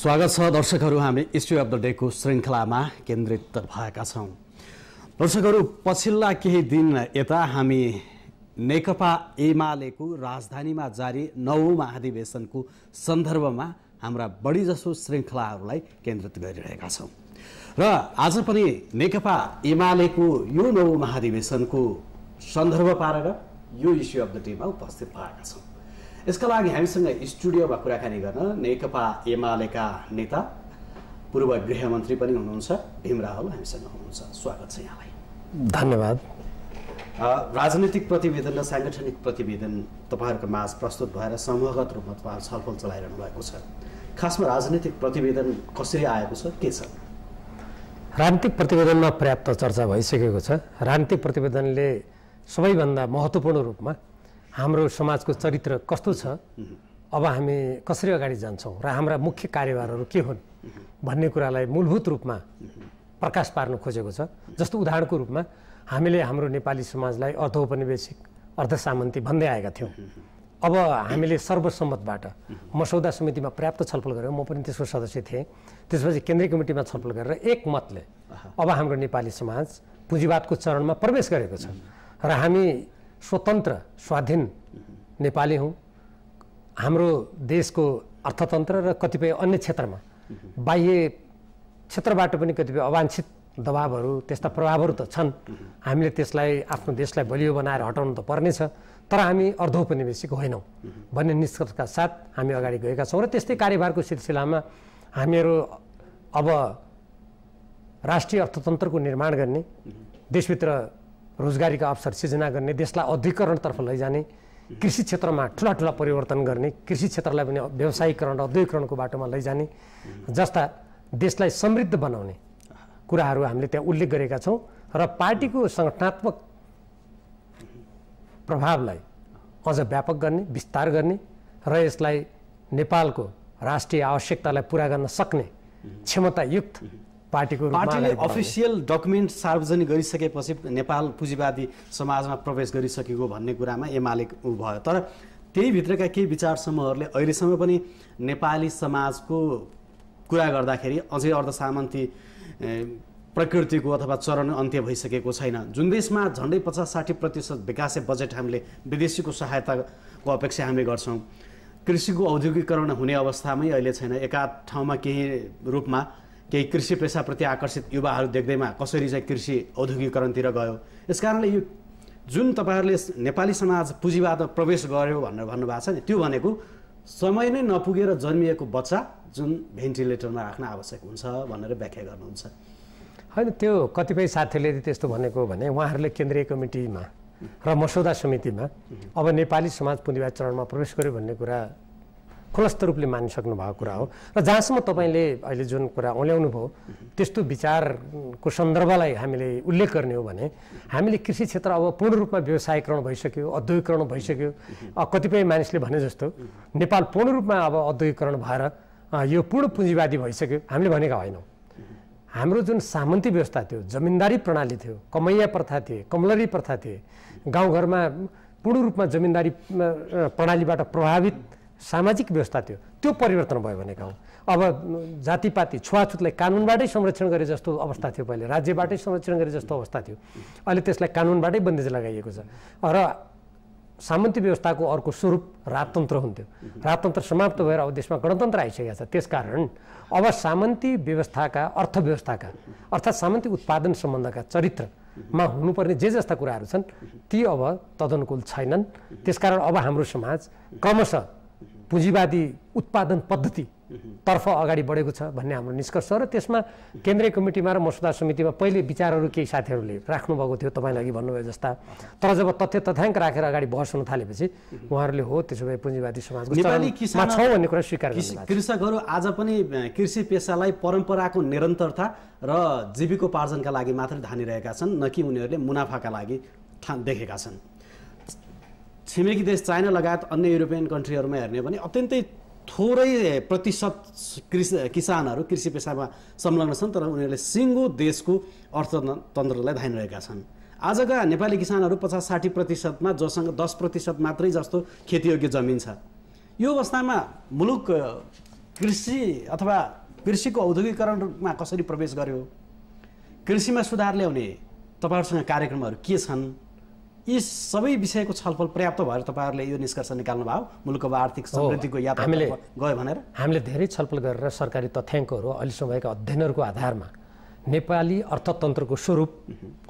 स्वागत छ दर्शकहरू हामी इस्यु अफ द डेको श्रृङ्खलामा केन्द्रित भएका छौँ दर्शकहरू पछिल्ला केही दिन यता हामी नेकपा एमालेको राजधानीमा जारी नौ महाधिवेशनको सन्दर्भमा हाम्रा बढीजसो श्रृङ्खलाहरूलाई केन्द्रित गरिरहेका छौँ र आज पनि नेकपा एमालेको यो नौ महाधिवेशनको सन्दर्भ पारेर यो इस्यु अफ द डेमा उपस्थित भएका छौँ यसका लागि हामीसँग स्टुडियोमा कुराकानी गर्न नेकपा एमालेका नेता पूर्व गृहमन्त्री पनि हुनुहुन्छ भीम रावल हामीसँग हुनुहुन्छ स्वागत छ यहाँलाई धन्यवाद राजनीतिक प्रतिवेदन र साङ्गठनिक प्रतिवेदन तपाईँहरूको माझ प्रस्तुत भएर समूहगत रूपमा तपाईँहरू छलफल चलाइरहनु भएको छ खासमा राजनैतिक प्रतिवेदन कसरी आएको छ के छ राजनीतिक प्रतिवेदनमा पर्याप्त चर्चा भइसकेको छ राजनीतिक प्रतिवेदनले सबैभन्दा महत्त्वपूर्ण रूपमा हाम्रो समाजको चरित्र कस्तो छ अब हामी कसरी अगाडि जान्छौँ र हाम्रा मुख्य कार्यभारहरू के हुन् भन्ने कुरालाई मूलभूत रूपमा प्रकाश पार्नु खोजेको छ जस्तो उदाहरणको रूपमा हामीले हाम्रो नेपाली समाजलाई अर्ध औपनिवेशिक अर्ध सामन्ती भन्दै आएका थियौँ अब हामीले सर्वसम्मतबाट मसौदा समितिमा पर्याप्त छलफल गऱ्यौँ म पनि त्यसको सदस्य थिएँ त्यसपछि केन्द्रीय कमिटीमा छलफल गरेर एक मतले अब हाम्रो नेपाली समाज पुँजीवादको चरणमा प्रवेश गरेको छ र हामी स्वतन्त्र स्वाधीन नेपाली हौँ हाम्रो देशको अर्थतन्त्र र कतिपय अन्य क्षेत्रमा बाह्य क्षेत्रबाट पनि कतिपय अवांछित दबावहरू त्यस्ता प्रभावहरू त छन् हामीले त्यसलाई आफ्नो देशलाई बलियो बनाएर हटाउनु त पर्नेछ तर हामी अर्धौपनिवेशिक होइनौँ भन्ने निष्कर्षका साथ हामी अगाडि गएका छौँ र त्यस्तै कार्यभारको सिलसिलामा हामीहरू अब राष्ट्रिय अर्थतन्त्रको निर्माण गर्ने देशभित्र रोजगारीका अवसर सिर्जना गर्ने देशलाई अधिकरणतर्फ लैजाने कृषि क्षेत्रमा ठुला ठुला परिवर्तन गर्ने कृषि क्षेत्रलाई पनि व्यवसायीकरण र औद्योगिकरणको बाटोमा लैजाने जस्ता देशलाई समृद्ध बनाउने कुराहरू हामीले त्यहाँ उल्लेख गरेका छौँ र पार्टीको सङ्गठनात्मक प्रभावलाई अझ व्यापक गर्ने विस्तार गर्ने र यसलाई नेपालको राष्ट्रिय आवश्यकतालाई पुरा गर्न सक्ने क्षमतायुक्त पार्टीको पार्टीले अफिसियल डकुमेन्ट सार्वजनिक गरिसकेपछि नेपाल पुँजीवादी समाजमा प्रवेश गरिसकेको भन्ने कुरामा एमाले भयो तर त्यही भित्रका केही विचार समूहहरूले अहिलेसम्म पनि नेपाली समाजको कुरा गर्दाखेरि अझै अर्धसामन्ती प्रकृतिको अथवा चरण अन्त्य भइसकेको छैन जुन देशमा झन्डै पचास साठी प्रतिशत विकासे बजेट हामीले विदेशीको सहायताको अपेक्षा हामी गर्छौँ कृषिको औद्योगिकरण हुने अवस्थामै अहिले छैन एका ठाउँमा केही रूपमा केही कृषि पेसाप्रति आकर्षित युवाहरू देख्दैमा कसरी चाहिँ कृषि औद्योगिकरणतिर गयो यस कारणले यो जुन तपाईँहरूले नेपाली समाज पुँजीवादमा प्रवेश गर्यो भनेर भन्नुभएको छ नि त्यो भनेको समय नै नपुगेर जन्मिएको बच्चा जुन भेन्टिलेटरमा राख्न आवश्यक हुन्छ भनेर व्याख्या गर्नुहुन्छ होइन त्यो कतिपय साथीहरूले त्यस्तो भनेको भने उहाँहरूले केन्द्रीय कमिटीमा र मसौदा समितिमा अब नेपाली समाज पुँजीवाद चरणमा प्रवेश गर्यो भन्ने कुरा खुलस्त रूपले मानिसक्नु भएको कुरा हो र जहाँसम्म तपाईँले अहिले जुन कुरा औल्याउनु भयो त्यस्तो विचारको सन्दर्भलाई हामीले उल्लेख गर्ने हो भने हामीले कृषि क्षेत्र अब पूर्ण रूपमा व्यवसायीकरण भइसक्यो औद्योगिकरण भइसक्यो कतिपय मानिसले भने जस्तो नेपाल पूर्ण रूपमा अब औद्योगिकरण भएर यो पूर्ण पुँजीवादी भइसक्यो हामीले भनेका होइनौँ हाम्रो जुन सामन्ती व्यवस्था थियो जमिनदारी प्रणाली थियो कमैया प्रथा थिए कमलरी प्रथा थिए गाउँघरमा पूर्ण रूपमा जमिनदारी प्रणालीबाट प्रभावित सामाजिक व्यवस्था थियो त्यो परिवर्तन भयो भनेका हौँ अब जातिपाती छुवाछुतलाई कानुनबाटै संरक्षण गरे जस्तो अवस्था थियो पहिले राज्यबाटै संरक्षण गरे जस्तो अवस्था थियो अहिले त्यसलाई कानुनबाटै बन्देज लगाइएको छ र सामन्ती व्यवस्थाको अर्को स्वरूप राजतन्त्र हुन्थ्यो राजतन्त्र समाप्त भएर अब देशमा गणतन्त्र आइसकेको छ त्यसकारण अब सामन्ती व्यवस्थाका अर्थव्यवस्थाका अर्थात् सामन्ती उत्पादन सम्बन्धका चरित्रमा हुनुपर्ने जे जस्ता कुराहरू छन् ती अब तदनुकूल छैनन् त्यसकारण अब हाम्रो समाज क्रमशः पुँजीवादी उत्पादन पद्धतितर्फ अगाडि बढेको छ भन्ने हाम्रो निष्कर्ष र त्यसमा केन्द्रीय कमिटीमा र मसुदा समितिमा पहिले विचारहरू केही साथीहरूले राख्नुभएको थियो तपाईँले अघि भन्नुभयो जस्ता तर जब तथ्य तथ्याङ्क राखेर अगाडि हुन थालेपछि उहाँहरूले हो त्यसो भए पुँजीवादी समाजको छौँ भन्ने कुरा स्वीकार कृषकहरू आज पनि कृषि पेसालाई परम्पराको निरन्तरता र जीविकोपार्जनका लागि मात्र धानिरहेका छन् न कि उनीहरूले मुनाफाका लागि देखेका छन् छिमेकी देश चाइना लगायत अन्य युरोपियन कन्ट्रीहरूमा हेर्ने भने अत्यन्तै थोरै प्रतिशत कृषि किसानहरू कृषि पेसामा संलग्न छन् तर उनीहरूले सिङ्गो देशको अर्थतन्त्रलाई धानिरहेका छन् आजका नेपाली किसानहरू पचास साठी प्रतिशतमा जोसँग दस प्रतिशत मात्रै जस्तो खेतीयोग्य जमिन छ यो अवस्थामा मुलुक कृषि अथवा कृषिको औद्योगिकरणमा कसरी प्रवेश गर्यो कृषिमा सुधार ल्याउने तपाईँहरूसँग कार्यक्रमहरू के छन् यी सबै विषयको छलफल पर्याप्त भएर तपाईँहरूले यो निष्कर्ष निकाल्नु भयो मुलुकको आर्थिक समृद्धिको यात्रा हामीले गयो भनेर हामीले धेरै छलफल गरेर सरकारी तथ्याङ्कहरू अहिलेसम्म भएका अध्ययनहरूको आधारमा नेपाली अर्थतन्त्रको स्वरूप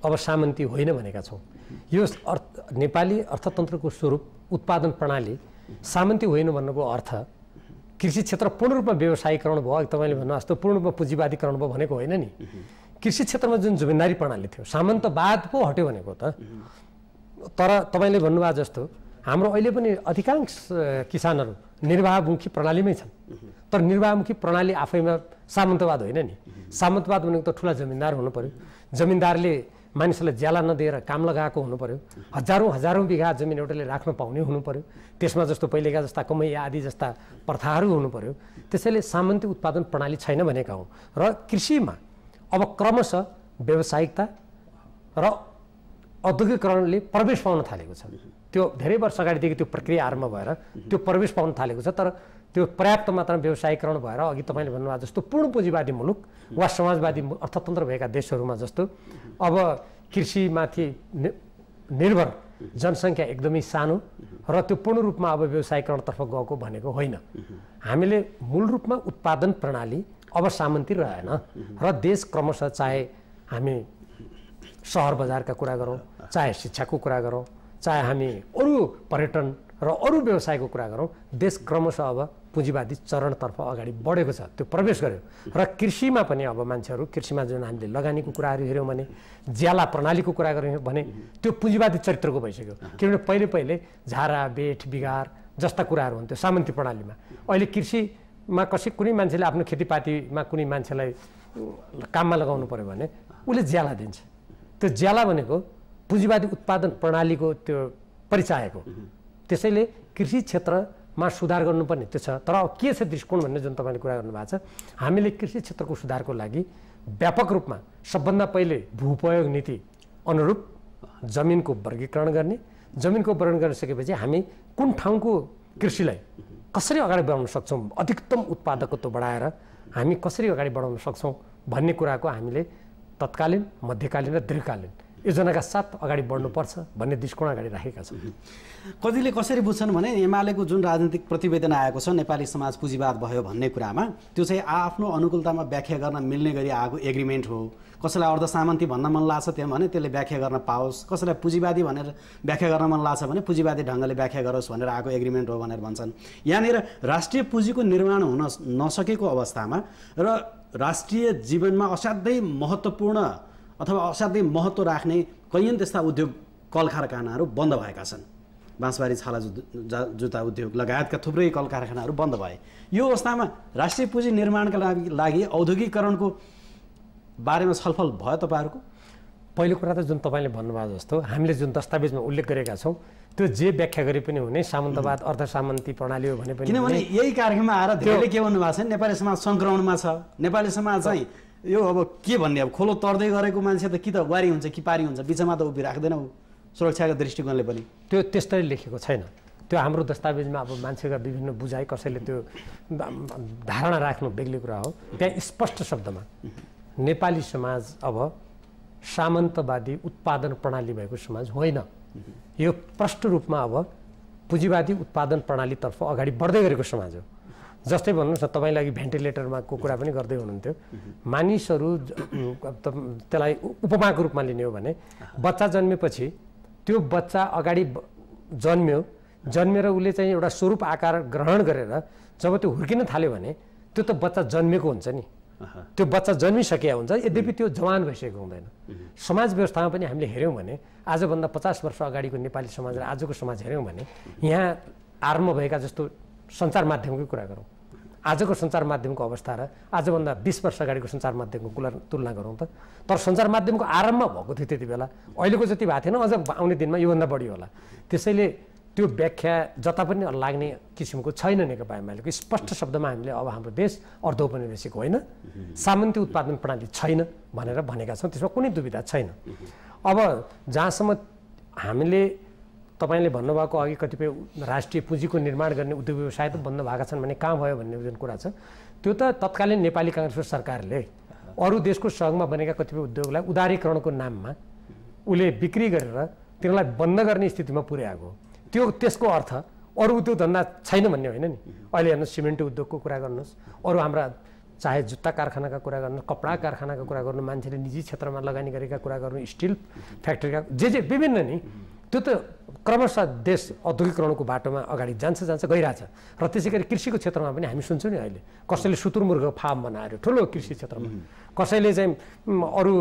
अब सामन्ती होइन भनेका छौँ यो अर्थ नेपाली अर्थतन्त्रको स्वरूप उत्पादन प्रणाली सामन्ती होइन भन्नुको अर्थ कृषि क्षेत्र पूर्ण रूपमा व्यवसायीकरण भयो तपाईँले भन्नु जस्तो पूर्ण रूपमा पुँजीवादीकरण भयो भनेको होइन नि कृषि क्षेत्रमा जुन जुमेन्दारी प्रणाली थियो सामन्तवाद पो हट्यो भनेको त तर तपाईँले भन्नुभएको जस्तो हाम्रो अहिले पनि अधिकांश किसानहरू निर्वाहमुखी प्रणालीमै छन् तर निर्वाहमुखी प्रणाली आफैमा सामन्तवाद होइन नि सामन्तवाद भनेको त ठुला जमिनदार हुनु पऱ्यो जमिन्दारले मानिसहरूलाई ज्याला नदिएर काम लगाएको हुनु पऱ्यो हजारौँ हजारौँ बिघा जमिन एउटाले राख्न पाउने हुनु पऱ्यो त्यसमा जस्तो पहिलेका जस्ता कमैया आदि जस्ता प्रथाहरू हुनु पऱ्यो त्यसैले सामन्ती उत्पादन प्रणाली छैन भनेका हौँ र कृषिमा अब क्रमशः व्यावसायिकता र औद्योगिकरणले प्रवेश पाउन थालेको छ त्यो धेरै वर्ष अगाडिदेखि त्यो प्रक्रिया आरम्भ भएर त्यो प्रवेश पाउन थालेको छ तर त्यो पर्याप्त मात्रामा व्यवसायीकरण भएर अघि तपाईँले भन्नुभएको जस्तो पूर्ण पुँजीवादी मुलुक वा समाजवादी अर्थतन्त्र भएका देशहरूमा जस्तो अब कृषिमाथि निर्भर जनसङ्ख्या एकदमै सानो र त्यो पूर्ण रूपमा अब व्यवसायीकरणतर्फ गएको भनेको होइन हामीले मूल रूपमा उत्पादन प्रणाली अब सामन्ती रहेन र देश क्रमशः चाहे हामी सहर बजारका कुरा गरौँ चाहे शिक्षाको कुरा गरौँ चाहे हामी अरू पर्यटन र अरू व्यवसायको कुरा गरौँ देश क्रमशः अब पुँजीवादी चरणतर्फ अगाडि बढेको छ त्यो प्रवेश गर्यो र कृषिमा पनि अब मान्छेहरू कृषिमा जुन हामीले लगानीको कुराहरू हेऱ्यौँ भने ज्याला प्रणालीको कुरा गऱ्यौँ भने त्यो पुँजीवादी चरित्रको भइसक्यो किनभने पहिले पहिले झारा बेठ बिगार जस्ता कुराहरू हुन्थ्यो सामन्ती प्रणालीमा अहिले कृषिमा कसै कुनै मान्छेले आफ्नो खेतीपातीमा कुनै मान्छेलाई काममा लगाउनु पऱ्यो भने उसले ज्याला दिन्छ त्यो ज्याला भनेको पुँजीवादी उत्पादन प्रणालीको त्यो परिचायको त्यसैले कृषि क्षेत्रमा सुधार गर्नुपर्ने त्यो छ तर अब के छ दृष्टिकोण भन्ने जुन तपाईँले कुरा गर्नुभएको छ हामीले कृषि क्षेत्रको सुधारको लागि व्यापक रूपमा सबभन्दा पहिले भूपयोग नीति अनुरूप जमिनको वर्गीकरण गर्ने जमिनको वर्गीकरण गरिसकेपछि हामी कुन ठाउँको कृषिलाई कसरी अगाडि बढाउन सक्छौँ अधिकतम उत्पादकत्व बढाएर हामी कसरी अगाडि बढाउन सक्छौँ भन्ने कुराको हामीले तत्कालीन मध्यकालीन र दीर्घकालीन योजनाका साथ अगाडि बढ्नुपर्छ भन्ने दृष्टिकोण अगाडि राखेका छन् कतिले कसरी बुझ्छन् भने एमालेको जुन राजनीतिक प्रतिवेदन आएको छ नेपाली समाज पुँजीवाद भयो भन्ने कुरामा त्यो चाहिँ आफ्नो अनुकूलतामा व्याख्या गर्न मिल्ने गरी आएको एग्रिमेन्ट हो कसैलाई अर्धसामन्ती भन्न मन लाग्छ त्यहाँ भने त्यसले व्याख्या गर्न पाओस् कसैलाई पुँजीवादी भनेर व्याख्या गर्न मन लाग्छ भने पुँजीवादी ढङ्गले व्याख्या गरोस् भनेर आएको एग्रिमेन्ट हो भनेर भन्छन् यहाँनिर राष्ट्रिय पुँजीको निर्माण हुन नसकेको अवस्थामा र राष्ट्रिय जीवनमा असाध्यै महत्त्वपूर्ण अथवा असाध्यै महत्त्व राख्ने कैयन त्यस्ता उद्योग कल कारखानाहरू बन्द भएका छन् बाँसबारी छाला जु जुत्ता उद्योग लगायतका थुप्रै कल कारखानाहरू बन्द भए यो अवस्थामा राष्ट्रिय पुँजी निर्माणका लागि औद्योगिकरणको बारेमा छलफल भयो तपाईँहरूको पहिलो कुरा त जुन तपाईँले भन्नुभएको जस्तो हामीले जुन दस्तावेजमा उल्लेख गरेका छौँ त्यो जे व्याख्या गरे पनि हुने सामन्तवाद अर्थसामन्ती सामन्ती प्रणाली हो भने पनि किनभने यही कार्यक्रममा आएर धेरैले के भन्नुभएको छ नेपाली समाज सङ्क्रमणमा छ नेपाली समाज चाहिँ यो अब के भन्ने अब खोलो तर्दै गरेको मान्छे त कि त वारी हुन्छ कि पारी हुन्छ बिचमा त उभिराख्दैन ऊ सुरक्षाको दृष्टिकोणले पनि त्यो त्यस्तै लेखेको छैन त्यो हाम्रो दस्तावेजमा अब मान्छेका विभिन्न बुझाइ कसैले त्यो धारणा राख्नु बेग्लै कुरा हो त्यहाँ स्पष्ट शब्दमा नेपाली समाज अब सामन्तवादी उत्पादन प्रणाली भएको समाज होइन यो प्रष्ट रूपमा अब पुँजीवादी उत्पादन प्रणालीतर्फ अगाडि बढ्दै गरेको समाज हो जस्तै भन्नुहोस् न तपाईँ लागि को कुरा पनि गर्दै हुनुहुन्थ्यो मानिसहरू त्यसलाई उपमाको रूपमा लिने हो भने बच्चा जन्मेपछि त्यो बच्चा अगाडि जन्म्यो जन्मेर उसले चाहिँ एउटा स्वरूप आकार ग्रहण गरेर जब त्यो हुर्किन थाल्यो भने त्यो त बच्चा जन्मेको हुन्छ नि त्यो बच्चा जन्मिसकेका हुन्छ यद्यपि त्यो जवान भइसकेको हुँदैन समाज व्यवस्थामा पनि हामीले हेऱ्यौँ भने आजभन्दा पचास वर्ष अगाडिको नेपाली समाज र आजको समाज हेऱ्यौँ भने यहाँ आरम्भ भएका जस्तो सञ्चार माध्यमकै कुरा गरौँ आजको सञ्चार माध्यमको अवस्था र आजभन्दा बिस वर्ष अगाडिको सञ्चार माध्यमको कुरा तुलना गरौँ त तर सञ्चार माध्यमको आरम्भ भएको थियो त्यति बेला अहिलेको जति भएको थिएन अझ आउने दिनमा योभन्दा बढी होला त्यसैले त्यो व्याख्या जता पनि लाग्ने किसिमको छैन नेकपा एमालेको स्पष्ट शब्दमा हामीले अब हाम्रो देश अर्ध उपनिवेशिक होइन सामन्ती उत्पादन प्रणाली छैन भनेर भनेका छौँ त्यसमा कुनै दुविधा छैन अब जहाँसम्म हामीले तपाईँले भन्नुभएको अघि कतिपय राष्ट्रिय पुँजीको निर्माण गर्ने उद्योग व्यवसाय त बन्द भएको छन् भने कहाँ भयो भन्ने जुन कुरा छ त्यो त तत्कालीन नेपाली काङ्ग्रेसको सरकारले अरू देशको सहयोगमा बनेका कतिपय उद्योगलाई उदारीकरणको नाममा उसले बिक्री गरेर तिनीहरूलाई बन्द गर्ने स्थितिमा पुर्याएको त्यो त्यसको अर्थ अरू उद्योग धन्दा छैन भन्ने होइन नि अहिले हेर्नुहोस् सिमेन्ट उद्योगको कुरा गर्नुहोस् अरू हाम्रा चाहे जुत्ता कारखानाका कुरा गर्नु कपडा कारखानाका कुरा गर्नु मान्छेले निजी क्षेत्रमा लगानी गरेका कुरा गर्नु स्टिल फ्याक्ट्रीका जे जे विभिन्न नि त्यो त क्रमशः देश औद्योगिकरणको बाटोमा अगाडि जान्छ जान्छ गइरहेछ र त्यसै गरी कृषिको क्षेत्रमा पनि हामी सुन्छौँ नि अहिले कसैले सुतुरमुर्ग फार्म बनाएर ठुलो कृषि क्षेत्रमा कसैले चाहिँ अरू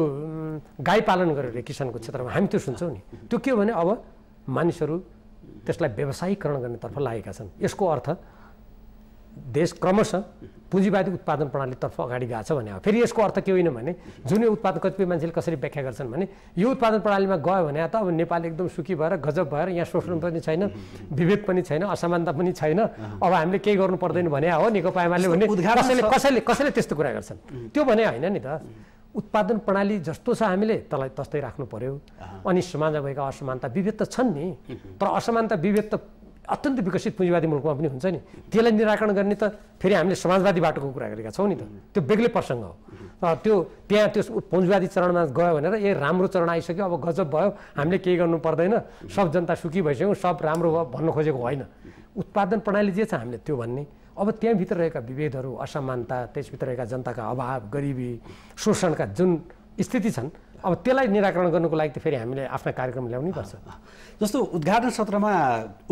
गाई पालन गरेर किसानको क्षेत्रमा हामी त्यो सुन्छौँ नि त्यो के हो भने अब मानिसहरू त्यसलाई व्यवसायीकरण गर्नेतर्फ लागेका छन् यसको अर्थ देश क्रमशः पुँजीवादी उत्पादन प्रणालीतर्फ अगाडि गएको छ भने फेरि यसको अर्थ के होइन भने जुन उत्पादन कतिपय मान्छेले कसरी व्याख्या गर्छन् भने यो उत्पादन प्रणालीमा गयो भने त अब नेपाल एकदम सुखी भएर गजब भएर यहाँ शोषण पनि छैन विभेद पनि छैन असमानता पनि छैन अब हामीले केही गर्नु पर्दैन भने हो नेकपा एमाले भने कसैले कसैले कसैले त्यस्तो कुरा गर्छन् त्यो भने होइन नि त उत्पादन प्रणाली जस्तो छ हामीले त्यसलाई तस्तै राख्नु पर्यो अनि समाजमा भएका असमानता विभेद त छन् नि तर असमानता विभेद त अत्यन्त विकसित पुँजीवादी मुलुकमा पनि हुन्छ नि त्यसलाई निराकरण गर्ने त फेरि हामीले समाजवादी बाटोको कुरा गरेका छौँ नि त त्यो बेग्लै प्रसङ्ग हो त्यो त्यहाँ त्यो पुँजीवादी चरणमा गयो भनेर ए राम्रो चरण आइसक्यो अब गजब भयो हामीले केही गर्नु पर्दैन सब जनता सुखी भइसक्यौँ सब राम्रो भयो भन्नु खोजेको होइन उत्पादन प्रणाली जे छ हामीले त्यो भन्ने अब त्यहाँभित्र रहेका विभेदहरू असमानता त्यसभित्र रहेका जनताका अभाव गरिबी शोषणका जुन स्थिति छन् अब त्यसलाई निराकरण गर्नुको लागि त फेरि हामीले आफ्ना कार्यक्रम ल्याउनै पर्छ जस्तो उद्घाटन सत्रमा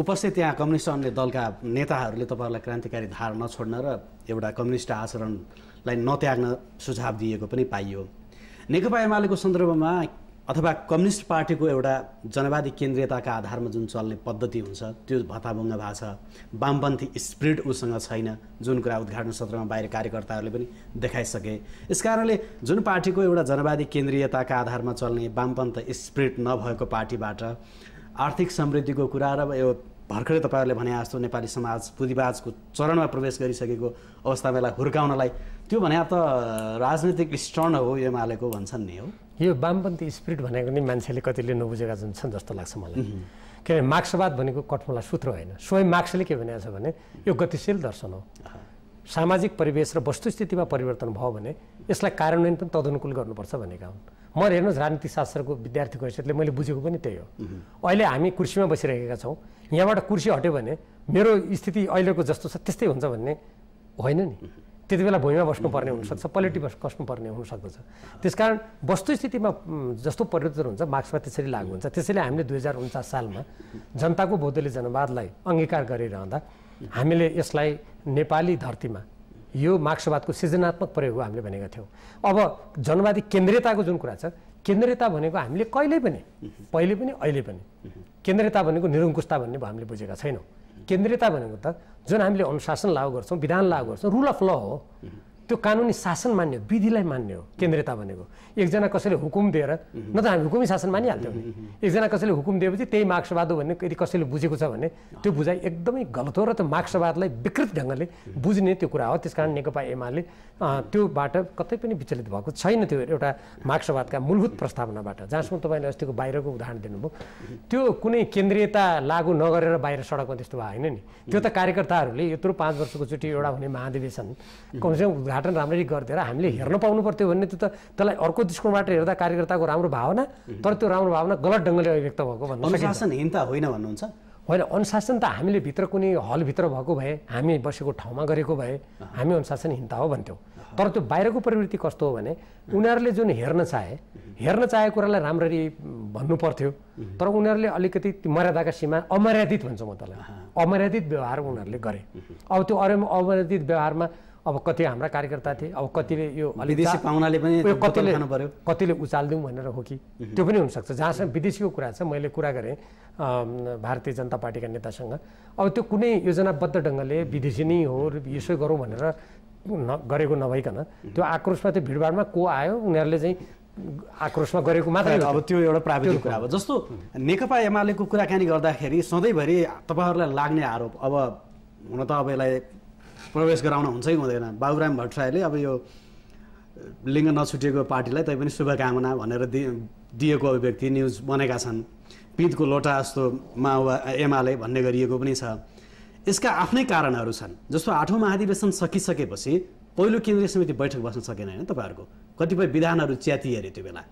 उपस्थित त्यहाँ कम्युनिस्ट अन्य दलका नेताहरूले तपाईँहरूलाई क्रान्तिकारी धार नछोड्न र एउटा कम्युनिस्ट आचरणलाई नत्याग्न सुझाव दिएको पनि पाइयो नेकपा एमालेको सन्दर्भमा अथवा कम्युनिस्ट पार्टीको एउटा जनवादी केन्द्रीयताका आधारमा जुन चल्ने पद्धति हुन्छ त्यो भत्ताभुङ्गा भएको छ वामपन्थी स्प्रिड उसँग छैन जुन कुरा उद्घाटन सत्रमा बाहिर कार्यकर्ताहरूले पनि देखाइसके यसकारणले जुन पार्टीको एउटा जनवादी केन्द्रीयताका आधारमा चल्ने वामपन्थ स्प्रिड नभएको पार्टीबाट आर्थिक समृद्धिको कुरा र यो भर्खरै तपाईँहरूले भने जस्तो नेपाली समाज पुँजीवाजको चरणमा प्रवेश गरिसकेको अवस्थामा यसलाई हुर्काउनलाई त्यो भने त राजनीतिक स्टर्न हो यो एमालेको भन्छन् नि हो यो वामपन्थी स्पिरिट भनेको नि मान्छेले कतिले नबुझेका छन् जस्तो लाग्छ मलाई किनभने मार्क्सवाद भनेको कठमला सूत्र होइन स्वयं मार्क्सले के भनेको छ भने यो गतिशील दर्शन हो सामाजिक परिवेश र वस्तुस्थितिमा परिवर्तन भयो भने यसलाई कार्यान्वयन पनि तदनुकूल गर्नुपर्छ भनेका हुन् म हेर्नुहोस् राजनीतिक शास्त्रको विद्यार्थीको हैसियतले मैले बुझेको पनि त्यही हो अहिले हामी कुर्सीमा बसिरहेका छौँ यहाँबाट कुर्सी हट्यो भने मेरो स्थिति अहिलेको जस्तो छ त्यस्तै हुन्छ भन्ने होइन नि त्यति बेला भुइँमा बस्नुपर्ने हुनसक्छ पलिटी बस् कस्नुपर्ने हुनसक्दछ त्यस कारण वस्तुस्थितिमा जस्तो परिवर्तन हुन्छ मार्क्समा त्यसरी लागु हुन्छ त्यसैले हामीले दुई हजार उन्चास सालमा जनताको बौद्धले जनवादलाई अङ्गीकार गरिरहँदा हामीले यसलाई नेपाली धरतीमा यो मार्क्सवादको सृजनात्मक प्रयोग हो हामीले भनेका थियौँ अब जनवादी केन्द्रीयताको जुन कुरा छ केन्द्रीयता भनेको हामीले कहिले पनि पहिले पनि अहिले पनि केन्द्रीयता भनेको निरङ्कुशता भन्ने हामीले बुझेका छैनौँ केन्द्रीयता भनेको त जुन हामीले अनुशासन लागू गर्छौँ विधान लागू गर्छौँ रुल अफ ल हो त्यो कानुनी शासन मान्ने हो विधिलाई मान्ने हो केन्द्रीयता भनेको एकजना कसैले हुकुम दिएर न त हामी हुकुमी शासन मानिहाल्थ्यौँ नि एकजना कसैले हुकुम दिएपछि त्यही मार्क्सवाद हो भन्ने यदि कसैले बुझेको छ भने त्यो बुझाइ एकदमै गलत हो र त्यो मार्क्सवादलाई विकृत ढङ्गले बुझ्ने त्यो कुरा हो त्यस कारण नेकपा एमाले त्योबाट कतै पनि विचलित भएको छैन त्यो एउटा मार्क्सवादका मूलभूत प्रस्तावनाबाट जहाँसम्म तपाईँले अस्तिको बाहिरको उदाहरण दिनुभयो त्यो कुनै केन्द्रीयता लागू नगरेर बाहिर सडकमा त्यस्तो भयो होइन नि त्यो त कार्यकर्ताहरूले यत्रो पाँच वर्षको चोटि एउटा हुने महाधिवेशन कमसेकम उद्घाटन उद्घाटन राम्ररी गरिदिएर हामीले हेर्न पाउनु पर्थ्यो भने त्यो त त्यसलाई अर्को दृष्टिकोणबाट हेर्दा कार्यकर्ताको राम्रो भावना तर त्यो राम्रो भावना गलत ढङ्गले अभिव्यक्त भएको भन्नु होइन भन्नुहुन्छ होइन अनुशासन त हामीले भित्र कुनै हलभित्र भएको भए हामी बसेको ठाउँमा गरेको भए हामी अनुशासनहीनता हो भन्थ्यौँ तर त्यो बाहिरको प्रवृत्ति कस्तो हो भने उनीहरूले जुन हेर्न चाहे हेर्न चाहे कुरालाई राम्ररी भन्नु पर्थ्यो तर उनीहरूले अलिकति मर्यादाका सीमा अमर्यादित भन्छ म त्यसलाई अमर्यादित व्यवहार उनीहरूले गरे अब त्यो अमर्यादित व्यवहारमा अब कति हाम्रा कार्यकर्ता थिए अब कतिले यो विदेशी पाहुनाले पनि कतिले कतिले उचालिदिउँ भनेर हो कि त्यो पनि हुनसक्छ जहाँसम्म विदेशीको कुरा छ मैले कुरा गरेँ भारतीय जनता पार्टीका नेतासँग अब त्यो कुनै योजनाबद्ध ढङ्गले विदेशी नै हो यसो गरौँ भनेर न गरेको नभइकन त्यो आक्रोशमा त्यो भिडभाडमा को आयो उनीहरूले चाहिँ आक्रोशमा गरेको मात्रै अब त्यो एउटा प्राविधिक कुरा अब जस्तो नेकपा एमालेको कुराकानी गर्दाखेरि सधैँभरि तपाईँहरूलाई लाग्ने आरोप अब हुन त अब यसलाई प्रवेश गराउन हुन्छ कि हुँदैन बाबुराम भट्टराईले अब यो लिङ्ग नछुटिएको पार्टीलाई तै पनि शुभकामना भनेर दि दिएको अभिव्यक्ति न्युज बनेका छन् पिँधको लोटा जस्तो माओवा एमाले भन्ने गरिएको पनि छ यसका आफ्नै कारणहरू छन् जस्तो आठौँ महाधिवेशन सकिसकेपछि पहिलो केन्द्रीय समिति बैठक बस्न सकेन होइन तपाईँहरूको कतिपय विधानहरू च्यातिए अरे त्यो बेला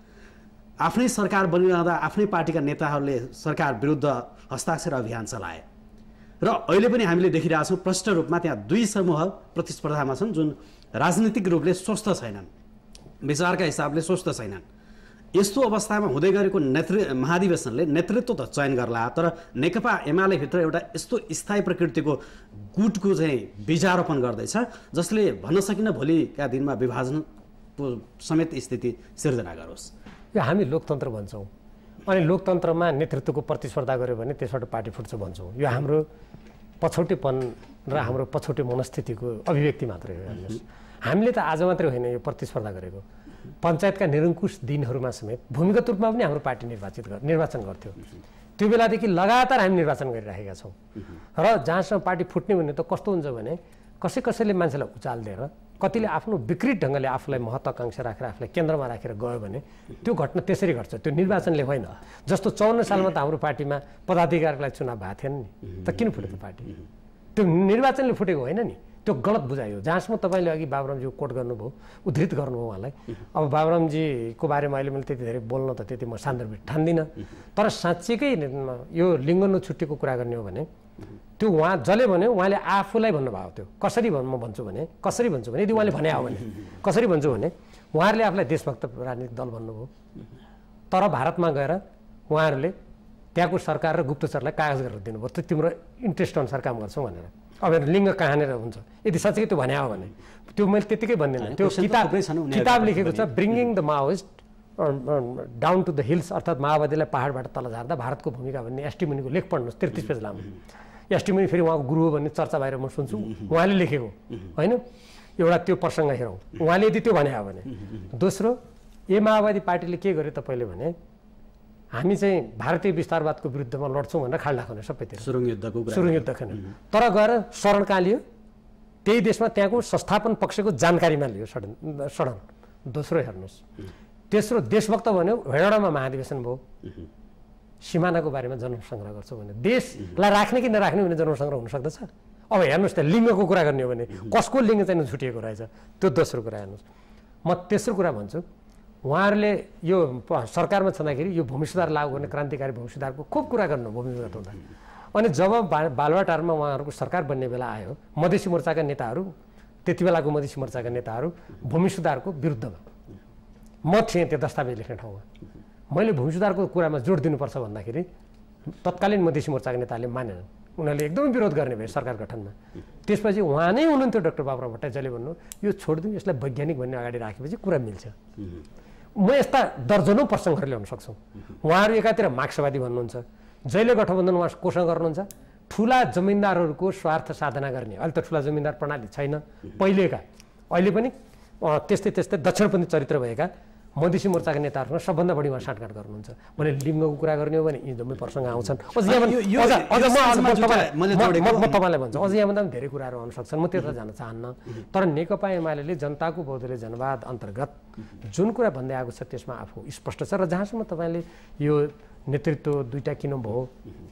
आफ्नै सरकार बनिरहँदा आफ्नै पार्टीका नेताहरूले सरकार विरुद्ध हस्ताक्षर अभियान चलाए र अहिले पनि हामीले देखिरहेछौँ प्रष्ट रूपमा त्यहाँ दुई समूह प्रतिस्पर्धामा छन् जुन राजनीतिक रूपले स्वस्थ छैनन् विचारका हिसाबले स्वस्थ छैनन् यस्तो अवस्थामा हुँदै गरेको नेतृ महाधिवेशनले नेतृत्व त चयन गर्ला तर नेकपा एमालेभित्र एउटा यस्तो स्थायी प्रकृतिको गुटको चाहिँ बिजारोपण गर्दैछ जसले भन्न सकिन भोलिका दिनमा विभाजन समेत स्थिति सिर्जना गरोस् यो हामी लोकतन्त्र भन्छौँ अनि लोकतन्त्रमा नेतृत्वको प्रतिस्पर्धा गऱ्यो भने त्यसबाट पार्टी फुट्छ भन्छौँ यो हाम्रो पछौटेपन र हाम्रो पछौटे मनस्थितिको अभिव्यक्ति मात्रै हो हेर्नुहोस् हामीले त आज मात्रै होइन यो प्रतिस्पर्धा गरेको पञ्चायतका निरङ्कुश दिनहरूमा समेत भूमिगत रूपमा पनि हाम्रो पार्टी निर्वाचित निर्वाचन गर्थ्यो त्यो बेलादेखि लगातार हामी निर्वाचन गरिराखेका छौँ र जहाँसम्म पार्टी फुट्ने भने त कस्तो हुन्छ भने कसै कसैले मान्छेलाई उचाल दिएर कतिले आफ्नो विकृत ढङ्गले आफूलाई महत्त्वाकाङ्क्षा राखेर आफूलाई केन्द्रमा राखेर गयो भने त्यो घटना त्यसरी घट्छ त्यो निर्वाचनले होइन जस्तो चौन्न सालमा त हाम्रो पार्टीमा पदाधिकारको चुनाव भएको थिएन नि त किन फुटेको पार्टी त्यो निर्वाचनले फुटेको होइन नि त्यो गलत बुझायो जहाँसम्म तपाईँले अघि बाबुरामजीको कोट गर्नुभयो उद्धृत गर्नुभयो उहाँलाई अब बाबुरामजीको बारेमा अहिले मैले त्यति धेरै बोल्न त त्यति म सान्दर्भिक ठान्दिनँ तर साँच्चीकै यो लिङ्गन छुट्टीको कुरा गर्ने हो भने त्यो उहाँ जसले भन्यो उहाँले आफूलाई भन्नुभएको थियो कसरी भन् म भन्छु भने कसरी भन्छु भने यदि उहाँले भने हो भने कसरी भन्छु भने उहाँहरूले आफूलाई देशभक्त राजनीतिक दल भन्नुभयो तर भारतमा गएर उहाँहरूले त्यहाँको सरकार र गुप्तचरलाई कागज गरेर दिनुभयो त्यो तिम्रो इन्ट्रेस्ट अनुसार काम गर्छौँ भनेर अब लिङ्ग कहाँनिर हुन्छ यदि साँच्चै त्यो भने हो भने त्यो मैले त्यतिकै भन्दिनँ त्यो किताब किताब लेखेको छ bringing the Maoist down to the hills अर्थात् माओवादीलाई पाहाडबाट तल झार्दा भारतको भूमिका भन्ने एसटी मुनिको लेख पढ्नुहोस् तेत्तिस पेज लामो एसटिमोनी फेरि उहाँको गुरु हो भन्ने चर्चा भएर म सुन्छु उहाँले लेखेको होइन एउटा त्यो प्रसङ्ग हेरौँ उहाँले यदि त्यो भने हो भने दोस्रो ए माओवादी पार्टीले के गर्यो तपाईँले भने हामी चाहिँ भारतीय विस्तारवादको विरुद्धमा लड्छौँ भनेर खाल्डा खाने सबैतिर सुरुङ युद्धको सुरुङ युद्ध खाने तर गएर शरण कहाँ लियो त्यही देशमा त्यहाँको संस्थापन पक्षको जानकारीमा लियो सडन सडन दोस्रो हेर्नुहोस् तेस्रो देशभक्त भन्यो हेडामा महाधिवेशन भयो सिमानाको बारेमा जनसङ्ग्रह गर्छौँ भने देशलाई राख्ने कि नराख्ने भने जनसङ्ग्रह हुनसक्दछ अब हेर्नुहोस् त लिङ्गको कुरा गर्ने हो भने कसको लिङ्ग चाहिँ छुटिएको रहेछ त्यो दोस्रो कुरा हेर्नुहोस् म तेस्रो कुरा भन्छु उहाँहरूले यो सरकारमा छँदाखेरि यो भूमि सुधार लागू गर्ने क्रान्तिकारी भूमि सुधारको खुब कुरा गर्नु भूमिगत हुँदा अनि जब बा बालुवाटारमा उहाँहरूको सरकार बन्ने बेला आयो मधेसी मोर्चाका नेताहरू त्यति बेलाको मधेसी मोर्चाका नेताहरू भूमि सुधारको विरुद्धमा म थिएँ त्यो दस्तावेज लेख्ने ठाउँमा मैले भूमि सुधारको कुरामा जोड दिनुपर्छ भन्दाखेरि तत्कालीन मधेसी मोर्चाको नेताले मानेन उनीहरूले एकदमै विरोध गर्ने भयो सरकार गठनमा त्यसपछि उहाँ नै हुनुहुन्थ्यो डाक्टर बाबुराव भट्टाचार्यले भन्नु यो छोडिदिउँ यसलाई वैज्ञानिक भन्ने अगाडि राखेपछि कुरा मिल्छ म यस्ता दर्जनौँ प्रसङ्गहरू ल्याउन सक्छौँ उहाँहरू एकातिर मार्क्सवादी भन्नुहुन्छ जहिले गठबन्धन उहाँ कोसँग गर्नुहुन्छ ठुला जमिनदारहरूको स्वार्थ साधना गर्ने अहिले त ठुला जमिनदार प्रणाली छैन पहिलेका अहिले पनि त्यस्तै त्यस्तै दक्षिणपन्थी चरित्र भएका मधेसी मोर्चाका नेताहरूमा सबभन्दा बढी उहाँ साटघाट गर्नुहुन्छ मैले लिङ्गको कुरा गर्ने हो भने यी जम्मै प्रसङ्ग आउँछन् म तपाईँलाई भन्छु अझ यहाँभन्दा पनि धेरै कुराहरू आउन सक्छन् म त जान चाहन्न तर नेकपा एमाले जनताको बौद्धले जनवाद अन्तर्गत जुन कुरा भन्दै आएको छ त्यसमा आफू स्पष्ट छ र जहाँसम्म तपाईँले यो नेतृत्व दुइटा किन भयो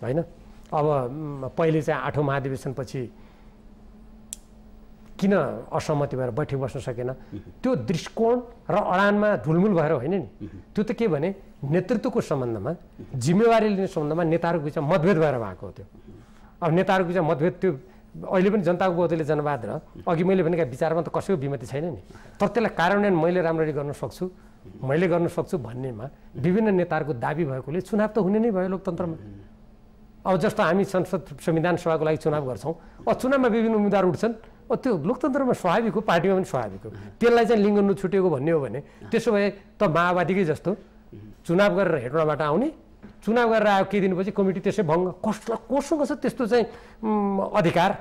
होइन अब पहिले चाहिँ आठौँ महाधिवेशनपछि किन असहमति भएर बैठक बस्न सकेन त्यो दृष्टिकोण र अडानमा ढुलमुल भएर होइन नि त्यो त के भने नेतृत्वको सम्बन्धमा जिम्मेवारी लिने सम्बन्धमा नेताहरूको बिचमा मतभेद भएर भएको हो त्यो अब नेताहरूको बिचमा मतभेद त्यो अहिले पनि जनताको बहुदलीय जनवाद र अघि मैले भनेका विचारमा त कसैको विमति छैन नि तर त्यसलाई कार्यान्वयन मैले राम्ररी गर्न सक्छु मैले गर्न सक्छु भन्नेमा विभिन्न नेताहरूको दाबी भएकोले चुनाव त हुने नै भयो लोकतन्त्रमा अब जस्तो हामी संसद संविधान सभाको लागि चुनाव गर्छौँ अब चुनावमा विभिन्न उम्मेद्वार उठ्छन् त्यो लोकतन्त्रमा स्वाभाविक हो पार्टीमा पनि स्वाभाविक हो त्यसलाई चाहिँ लिङ्ग नछुटेको भन्ने हो भने त्यसो भए त माओवादीकै जस्तो चुनाव गरेर हेर्नबाट आउने चुनाव गरेर आयो केही दिनपछि कमिटी त्यसै भङ्ग कसलाई कोसँग छ त्यस्तो चाहिँ अधिकार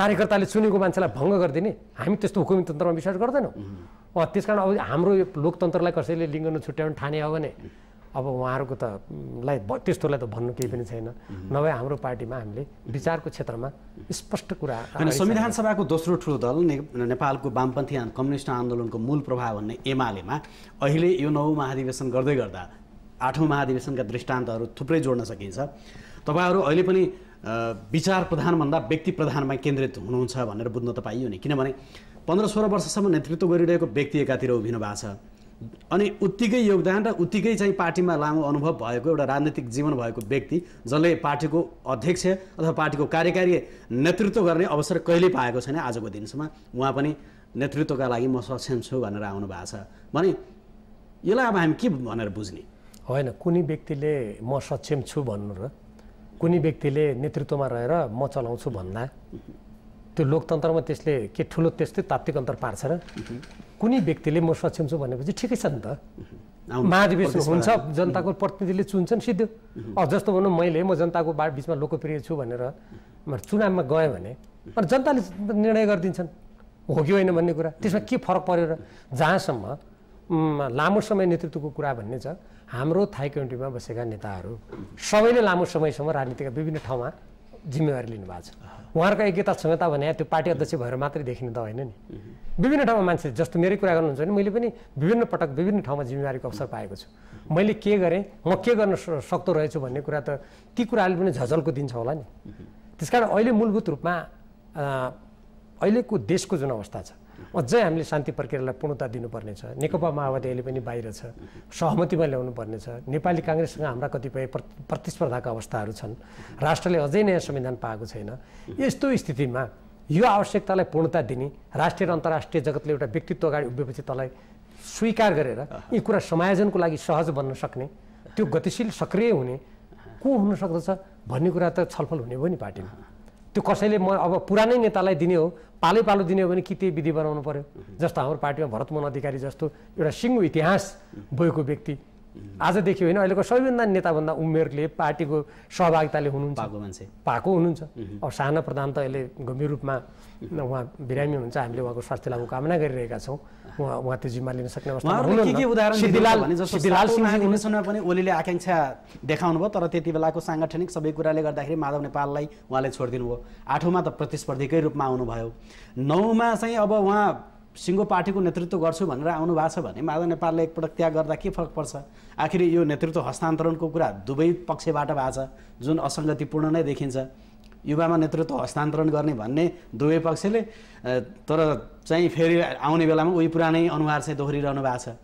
कार्यकर्ताले चुनेको मान्छेलाई भङ्ग गरिदिने हामी त्यस्तो हुकुमी तन्त्रमा विश्वास गर्दैनौँ त्यस कारण अब हाम्रो यो लोकतन्त्रलाई कसैले लिङ्ग नछुट्याउनु ठाने हो भने अब उहाँहरूको त लाई त्यस्तोलाई त भन्नु केही पनि छैन नभए हाम्रो पार्टीमा हामीले विचारको क्षेत्रमा स्पष्ट कुरा होइन संविधान सभाको दोस्रो ठुलो दल नेपालको वामपन्थी कम्युनिस्ट आन्दोलनको मूल प्रभाव भन्ने एमालेमा अहिले यो नौ महाधिवेशन गर्दै गर्दा आठौँ महाधिवेशनका दृष्टान्तहरू थुप्रै जोड्न सकिन्छ तपाईँहरू अहिले पनि विचार प्रधानभन्दा व्यक्ति प्रधानमा केन्द्रित हुनुहुन्छ भनेर बुझ्न त पाइयो नि किनभने पन्ध्र सोह्र वर्षसम्म नेतृत्व गरिरहेको व्यक्ति एकातिर उभिनु भएको छ अनि उत्तिकै योगदान र उत्तिकै चाहिँ पार्टीमा लामो अनुभव भएको एउटा राजनीतिक जीवन भएको व्यक्ति जसले पार्टीको अध्यक्ष अथवा पार्टीको कार्यकारी नेतृत्व गर्ने अवसर कहिले पाएको छैन आजको दिनसम्म उहाँ पनि नेतृत्वका लागि म सक्षम छु भनेर आउनु भएको छ भने यसलाई अब हामी के भनेर बुझ्ने होइन कुनै व्यक्तिले म सक्षम छु भन्नु र कुनै व्यक्तिले नेतृत्वमा रहेर म चलाउँछु भन्दा त्यो लोकतन्त्रमा त्यसले के ठुलो त्यस्तै तात्विक अन्तर पार्छ र कुनै व्यक्तिले म सक्षम छु भनेपछि ठिकै छ नि त महाधिवेशन हुन्छ जनताको प्रतिनिधिले चुन्छन् सिद्धो अब जस्तो भनौँ मैले म जनताको बाट बिचमा लोकप्रिय छु भनेर चुनावमा गएँ भने अनि जनताले निर्णय गरिदिन्छन् हो कि होइन भन्ने कुरा त्यसमा के फरक पऱ्यो र जहाँसम्म लामो समय नेतृत्वको कुरा भन्ने छ हाम्रो थाई कमिटीमा बसेका नेताहरू सबैले लामो समयसम्म राजनीतिका विभिन्न ठाउँमा जिम्मेवारी लिनुभएको छ उहाँहरूको एकता क्षमता भने त्यो पार्टी अध्यक्ष भएर मात्रै देखिने त होइन नि विभिन्न ठाउँमा मान्छे जस्तो मेरै कुरा गर्नुहुन्छ भने मैले पनि विभिन्न पटक विभिन्न ठाउँमा जिम्मेवारीको अवसर पाएको छु मैले के गरेँ म के गर्न सक्दो रहेछु भन्ने कुरा त ती कुराले पनि झझल्को दिन्छ होला नि त्यस अहिले मूलभूत रूपमा अहिलेको देशको जुन अवस्था छ अझै हामीले शान्ति प्रक्रियालाई पूर्णता दिनुपर्नेछ नेकपा माओवादी अहिले पनि बाहिर छ सहमतिमा ल्याउनु पर्नेछ नेपाली काङ्ग्रेससँग हाम्रा कतिपय प्रतिस्पर्धाका अवस्थाहरू छन् राष्ट्रले अझै नयाँ संविधान पाएको छैन यस्तो स्थितिमा यो आवश्यकतालाई पूर्णता दिने राष्ट्रिय र अन्तर्राष्ट्रिय जगतले एउटा व्यक्तित्व अगाडि उभिएपछि तँलाई स्वीकार गरेर यी कुरा समायोजनको लागि सहज बन्न सक्ने त्यो गतिशील सक्रिय हुने को हुन सक्दछ भन्ने कुरा त छलफल हुने भयो नि पार्टीमा त्यो कसैले म अब पुरानै नेतालाई दिने हो पालै पालो दिने हो भने कि त्यही विधि बनाउनु पर्यो जस्तो हाम्रो पार्टीमा भरतमोहन अधिकारी जस्तो एउटा सिङ्गो इतिहास भएको व्यक्ति आजदेखि होइन अहिलेको सबैभन्दा नेताभन्दा उमेरले पार्टीको सहभागिताले हुनुहुन्छ मान्छे पाएको हुनुहुन्छ अब साना प्रधान त अहिले गम्भीर रूपमा उहाँ बिरामी हुनुहुन्छ हामीले उहाँको स्वास्थ्यलाई कामना गरिरहेका छौँ उहाँ उहाँ त्यो जिम्मा लिन सक्ने अवस्था पनि ओलीले आकाङ्क्षा देखाउनु भयो तर त्यति बेलाको साङ्गठनिक सबै कुराले गर्दाखेरि माधव नेपाललाई उहाँले छोडिदिनु भयो आठौँमा त प्रतिस्पर्धीकै रूपमा आउनुभयो नौमा चाहिँ अब उहाँ सिङ्गो पार्टीको नेतृत्व गर्छु भनेर आउनु भएको छ भने माधव नेपालले एकपटक त्याग गर्दा के फरक पर्छ आखिर यो नेतृत्व हस्तान्तरणको कुरा दुवै पक्षबाट भएको छ जुन असङ्गतिपूर्ण नै देखिन्छ युवामा नेतृत्व हस्तान्तरण गर्ने भन्ने दुवै पक्षले तर चाहिँ फेरि आउने बेलामा उही पुरानै अनुहार चाहिँ दोहोरिरहनु भएको छ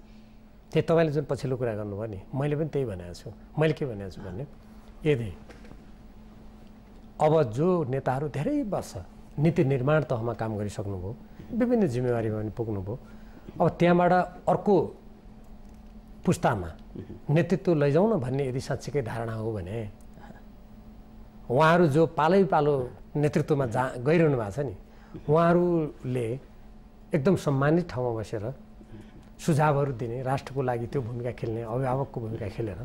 त्यही तपाईँले जुन पछिल्लो कुरा गर्नुभयो नि मैले पनि त्यही भनेको छु मैले के भनेको छु भने यदि अब जो नेताहरू धेरै वर्ष नीति निर्माण तहमा काम गरिसक्नुभयो विभिन्न जिम्मेवारीमा पनि पुग्नुभयो अब त्यहाँबाट अर्को पुस्तामा नेतृत्व लैजाउन भन्ने यदि साँच्चीकै धारणा हो भने उहाँहरू जो पालै पालो नेतृत्वमा जा गइरहनु भएको छ नि उहाँहरूले एकदम सम्मानित ठाउँमा बसेर सुझावहरू दिने राष्ट्रको लागि त्यो भूमिका खेल्ने अभिभावकको भूमिका खेलेर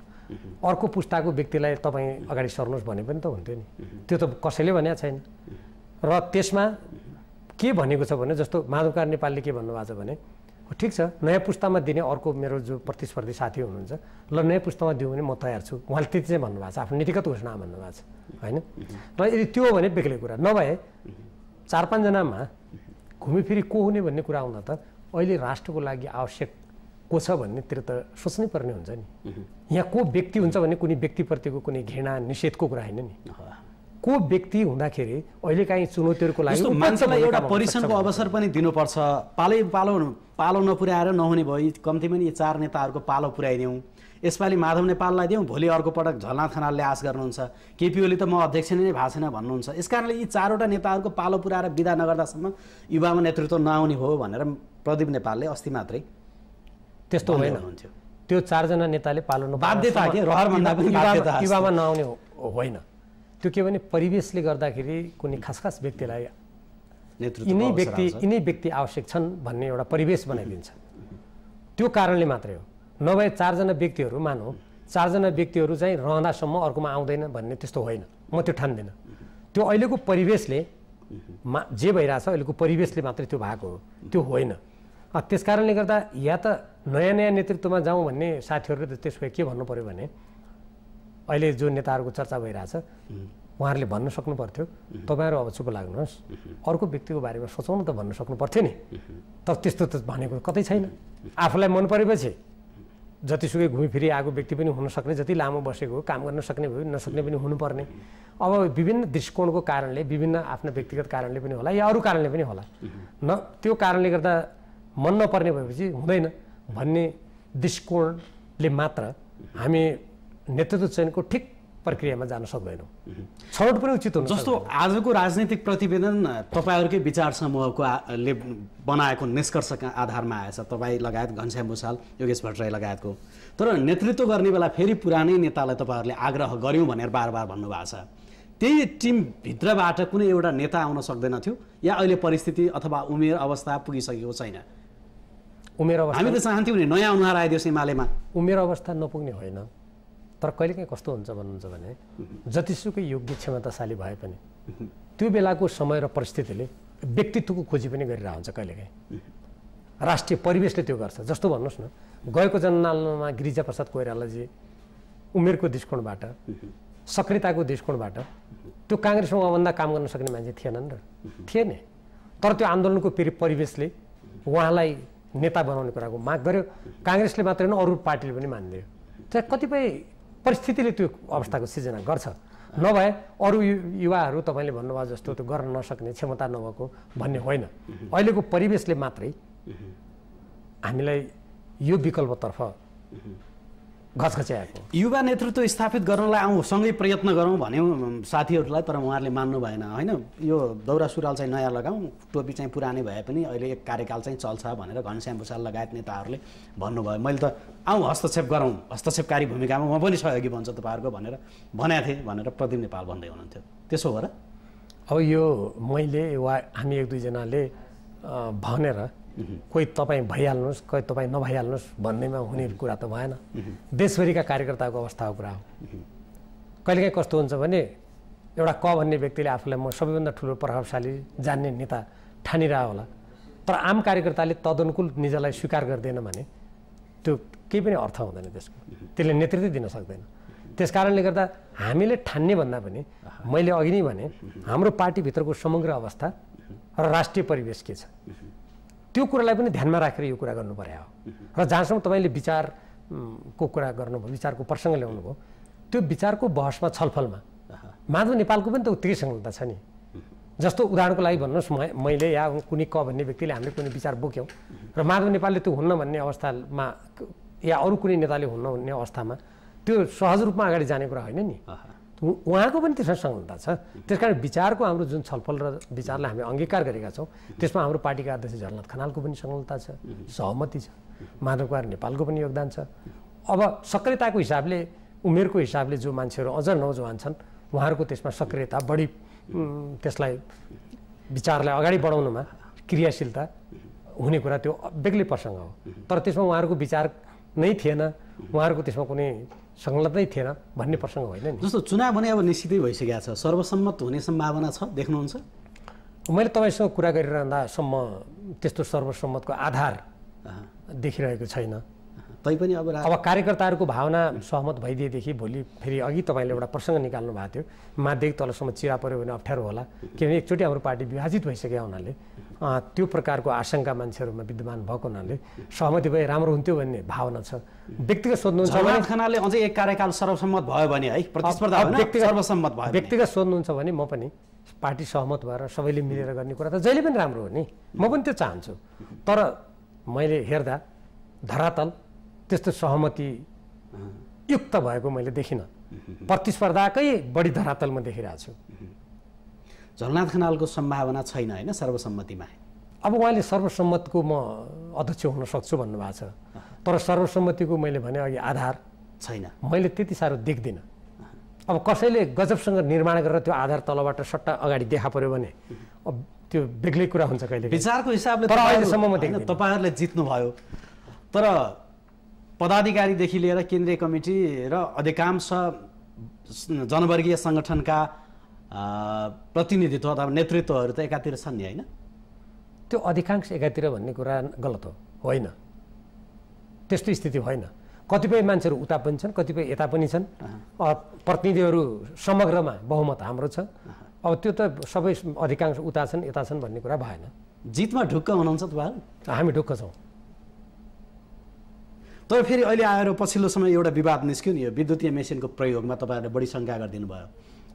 अर्को पुस्ताको व्यक्तिलाई तपाईँ अगाडि सर्नुहोस् भने पनि त हुन्थ्यो नि त्यो त कसैले भनेको छैन र त्यसमा के भनेको छ भने जस्तो माधवकार नेपालले के भन्नुभएको छ भने ठिक छ नयाँ पुस्तामा दिने अर्को मेरो जो प्रतिस्पर्धी साथी हुनुहुन्छ ल नयाँ पुस्तामा दियो भने म तयार छु उहाँले त्यति चाहिँ भन्नुभएको छ आफ्नो नीतिगत घोषणा भन्नुभएको छ होइन र यदि त्यो भने बेग्लै कुरा नभए चार पाँचजनामा घुमिफिरी को हुने भन्ने कुरा आउँदा त अहिले राष्ट्रको लागि आवश्यक को छ भन्नेतिर त सोच्नै पर्ने हुन्छ नि यहाँ को व्यक्ति हुन्छ भने कुनै व्यक्तिप्रतिको कुनै घृणा निषेधको कुरा होइन नि को व्यक्ति हुँदाखेरि अहिले काहीँ चुनौतीहरूको लागि मान्छेलाई एउटा परीक्षणको अवसर पनि दिनुपर्छ पालै पालो पालो नपुर्याएर नहुने भयो कम्तीमा यी चार नेताहरूको पालो पुर्याइदिउँ यसपालि माधव नेपाललाई दिउँ भोलि अर्को पटक झलना थनालले आश गर्नुहुन्छ केपी ओली त म अध्यक्ष नै भएको छैन भन्नुहुन्छ यसकारणले यी चारवटा नेताहरूको पालो पुऱ्याएर विदा नगर्दासम्म युवामा नेतृत्व नआउने हो भनेर प्रदीप नेपालले अस्ति मात्रै त्यस्तो होइन हुन्थ्यो त्यो चारजना नेताले पालो बाध्यता के युवामा नआउने होइन त्यो के भने परिवेशले गर्दाखेरि कुनै खास खास व्यक्तिलाई यिनै व्यक्ति यिनै व्यक्ति आवश्यक छन् भन्ने एउटा परिवेश बनाइदिन्छ त्यो कारणले मात्रै हो नभए चारजना व्यक्तिहरू मानौ चारजना व्यक्तिहरू चाहिँ रहँदासम्म अर्कोमा आउँदैन भन्ने त्यस्तो होइन म त्यो ठान्दिनँ त्यो अहिलेको परिवेशले मा जे भइरहेछ अहिलेको परिवेशले मात्रै त्यो भएको हो त्यो होइन त्यस कारणले गर्दा या त नयाँ नयाँ नेतृत्वमा जाउँ भन्ने साथीहरूले त त्यसको के भन्नु पऱ्यो भने अहिले जो नेताहरूको चर्चा भइरहेछ उहाँहरूले भन्न सक्नु पर्थ्यो तपाईँहरू अब चुप लाग्नुहोस् अर्को व्यक्तिको बारेमा सोचौँ त भन्न सक्नु पर्थ्यो नि तर त्यस्तो त भनेको कतै छैन आफूलाई मन परेपछि जतिसुकै घुमिफिरि आएको व्यक्ति पनि हुनसक्ने जति लामो बसेको काम गर्न सक्ने भयो नसक्ने पनि हुनुपर्ने अब विभिन्न दृष्टिकोणको कारणले विभिन्न आफ्ना व्यक्तिगत कारणले पनि होला या अरू कारणले पनि होला न त्यो कारणले गर्दा मन नपर्ने भएपछि हुँदैन भन्ने दृष्टिकोणले मात्र हामी नेतृत्व चयनको ठिक प्रक्रियामा जान सक्दैनौँ छनौट पनि उचित हुन्छ जस्तो आजको राजनीतिक प्रतिवेदन तपाईँहरूकै विचार समूहको ले बनाएको निष्कर्षका आधारमा आएछ तपाईँ लगायत घनश्याम भूषाल योगेश भट्टराई लगायतको तर नेतृत्व गर्ने बेला फेरि पुरानै नेतालाई तपाईँहरूले आग्रह गऱ्यौँ भनेर बार बार भन्नुभएको छ त्यही टिमभित्रबाट कुनै एउटा नेता आउन सक्दैन थियो या अहिले परिस्थिति अथवा उमेर अवस्था पुगिसकेको छैन उमेर अवस्था हामी त चाहन्थ्यौँ नि नयाँ अनुहार आइदियोस् हिमालयमा उमेर अवस्था नपुग्ने होइन तर कहिलेकाहीँ कस्तो हुन्छ भन्नुहुन्छ भने जतिसुकै योग्य क्षमताशाली भए पनि त्यो बेलाको समय र परिस्थितिले व्यक्तित्वको खोजी पनि गरिरहेको हुन्छ कहिलेकाहीँ राष्ट्रिय परिवेशले त्यो गर्छ जस्तो भन्नुहोस् न गएको गिरिजा गिरिजाप्रसाद कोइरालाजी उमेरको दृष्टिकोणबाट सक्रियताको दृष्टिकोणबाट त्यो काङ्ग्रेसमा उहाँभन्दा काम गर्न सक्ने मान्छे थिएनन् र थिएन तर त्यो आन्दोलनको फेरि परिवेशले उहाँलाई नेता बनाउने कुराको माग गर्यो काङ्ग्रेसले मात्रै होइन अरू पार्टीले पनि मानिदियो त्यहाँ कतिपय परिस्थितिले त्यो अवस्थाको सिर्जना गर्छ नभए अरू युवाहरू तपाईँले भन्नुभयो जस्तो त्यो गर्न नसक्ने क्षमता नभएको भन्ने होइन अहिलेको परिवेशले मात्रै हामीलाई यो विकल्पतर्फ घचघच्याएको युवा नेतृत्व स्थापित गर्नलाई आउँ सँगै प्रयत्न गरौँ भन्यौँ साथीहरूलाई तर उहाँहरूले मान्नु भएन होइन यो दौरा सुरुवाल चाहिँ नयाँ लगाउँ टोपी चाहिँ पुरानै भए पनि अहिले एक कार्यकाल चाहिँ चल्छ भनेर घनश्याम भूषाल लगायत नेताहरूले भन्नुभयो मैले त आउँ हस्तक्षेप गरौँ हस्तक्षेपकारी भूमिकामा म पनि सहयोगी भन्छु तपाईँहरूको भनेर भनेको थिएँ भनेर प्रदीप नेपाल भन्दै हुनुहुन्थ्यो त्यसो हो र अब यो मैले वा हामी एक दुईजनाले भनेर कोही तपाईँ भइहाल्नुहोस् कोही तपाईँ नभइहाल्नुहोस् भन्नेमा हुने कुरा त भएन देशभरिका कार्यकर्ताको अवस्थाको कुरा हो कहिलेकाहीँ कस्तो हुन्छ भने एउटा क भन्ने व्यक्तिले आफूलाई म सबैभन्दा ठुलो प्रभावशाली जान्ने नेता ठानिरह होला तर आम कार्यकर्ताले तदनुकूल निजलाई स्वीकार गर्दैन भने त्यो केही पनि अर्थ हुँदैन त्यसको त्यसले नेतृत्व दिन सक्दैन त्यस कारणले गर्दा हामीले ठान्ने भन्दा पनि मैले अघि नै भने हाम्रो पार्टीभित्रको समग्र अवस्था र राष्ट्रिय परिवेश के छ त्यो कुरालाई पनि ध्यानमा राखेर यो कुरा गर्नु पर्यो र जहाँसम्म तपाईँले विचारको कुरा गर्नुभयो विचारको प्रसङ्ग ल्याउनुभयो त्यो विचारको बहसमा छलफलमा माधव नेपालको पनि त उत्तिकै संलग्नता छ नि जस्तो उदाहरणको लागि भन्नुहोस् म मैले या कुनै क भन्ने व्यक्तिले हामीले कुनै विचार बोक्यौँ र माधव नेपालले त्यो हुन्न भन्ने अवस्थामा या अरू कुनै नेताले हुन्न भन्ने अवस्थामा त्यो सहज रूपमा अगाडि जाने कुरा होइन नि उहाँको पनि त्यसमा संलग्नता छ त्यस कारण विचारको हाम्रो जुन छलफल र विचारलाई हामी अङ्गीकार गरेका छौँ त्यसमा हाम्रो पार्टीका अध्यक्ष झलनाथ खनालको पनि संलग्नता छ सहमति छ माधव कुमार नेपालको पनि योगदान छ अब सक्रियताको हिसाबले उमेरको हिसाबले जो मान्छेहरू अझ नौजवान छन् उहाँहरूको त्यसमा सक्रियता बढी त्यसलाई विचारलाई अगाडि बढाउनुमा क्रियाशीलता हुने कुरा त्यो बेग्लै प्रसङ्ग हो तर त्यसमा उहाँहरूको विचार नै थिएन उहाँहरूको त्यसमा कुनै संलग्नै थिएन भन्ने प्रसङ्ग होइन नि जस्तो चुनाव भने अब निश्चितै भइसकेको छ सर्वसम्मत हुने सम्भावना छ देख्नुहुन्छ मैले तपाईँसँग कुरा गरिरहँदासम्म त्यस्तो सर्वसम्मतको आधार देखिरहेको छैन तैपनि अब अब कार्यकर्ताहरूको भावना सहमत भइदिएदेखि भोलि फेरि अघि तपाईँले एउटा प्रसङ्ग निकाल्नु भएको थियो माध्यमिक तलसम्म चिरा पऱ्यो भने अप्ठ्यारो होला किनभने एकचोटि हाम्रो पार्टी विभाजित भइसकेका हुनाले त्यो प्रकारको आशंका मान्छेहरूमा विद्यमान भएको हुनाले सहमति भए राम्रो हुन्थ्यो भन्ने भावना छ व्यक्तिगत सोध्नुहुन्छ खानाले अझै एक कार्यकाल सर्वसम्मत भयो भने है प्रतिस्पर्धा सर्वसम्मत भयो व्यक्तिगत सोध्नुहुन्छ भने म पनि पार्टी सहमत भएर सबैले मिलेर गर्ने कुरा त जहिले पनि राम्रो हो नि म पनि त्यो चाहन्छु तर मैले हेर्दा धरातल त्यस्तो सहमति युक्त भएको मैले देखिनँ प्रतिस्पर्धाकै बढी धरातलमा देखिरहेको छु झलनाथ खनालको सम्भावना छैन होइन सर्वसम्मतिमा अब उहाँले सर्वसम्मतिको म अध्यक्ष हुन सक्छु भन्नुभएको छ तर सर्वसम्मतिको मैले भने अघि आधार छैन मैले त्यति साह्रो देख्दिनँ अब कसैले गजबसँग निर्माण गरेर त्यो आधार तलबाट सट्टा अगाडि देखा पऱ्यो भने अब त्यो बेग्लै कुरा हुन्छ कहिले विचारको हिसाबले तर अहिलेसम्म म देख्दिनँ तपाईँहरूले जित्नुभयो तर पदाधिकारीदेखि लिएर केन्द्रीय कमिटी र अधिकांश जनवर्गीय सङ्गठनका प्रतिनिधित्व अथवा नेतृत्वहरू त एकातिर छन् नि होइन त्यो अधिकांश एकातिर भन्ने कुरा गलत हो होइन त्यस्तो स्थिति होइन कतिपय मान्छेहरू उता पनि छन् कतिपय यता पनि छन् प्रतिनिधिहरू समग्रमा बहुमत हाम्रो छ अब त्यो त सबै अधिकांश उता छन् यता छन् भन्ने कुरा भएन जितमा ढुक्क हुनुहुन्छ तपाईँहरू हामी ढुक्क छौँ तर फेरि अहिले आएर पछिल्लो समय एउटा विवाद निस्क्यो नि यो विद्युतीय मेसिनको प्रयोगमा तपाईँहरूले बढी शङ्का गरिदिनु भयो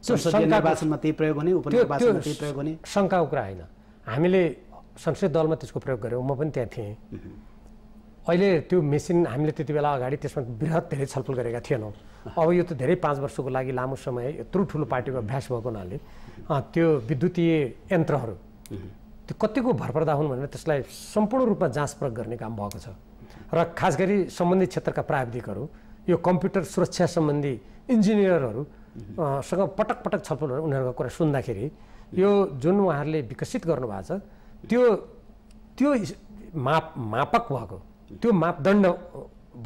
निर्वाचनमा त्यही प्रयोग हुने उपनिर्वाचनमा त्यही प्रयोग हुने शङ्काको कुरा होइन हामीले संसदीय दलमा त्यसको प्रयोग गऱ्यौँ म पनि त्यहाँ थिएँ अहिले त्यो मेसिन हामीले त्यति बेला अगाडि त्यसमा वृहत धेरै छलफल गरेका थिएनौँ अब यो त धेरै पाँच वर्षको लागि लामो समय यत्रो ठुलो पार्टीको अभ्यास भएको हुनाले त्यो विद्युतीय यन्त्रहरू त्यो कतिको भरपर्दा हुन् भनेर त्यसलाई सम्पूर्ण रूपमा जाँच प्रयोग गर्ने काम भएको छ र खास गरी सम्बन्धित क्षेत्रका प्राविधिकहरू यो कम्प्युटर सुरक्षा सम्बन्धी इन्जिनियरहरू सँग पटक पटक छलफलहरू उनीहरूको कुरा सुन्दाखेरि यो जुन उहाँहरूले विकसित गर्नुभएको छ त्यो त्यो माप मापक भएको त्यो मापदण्ड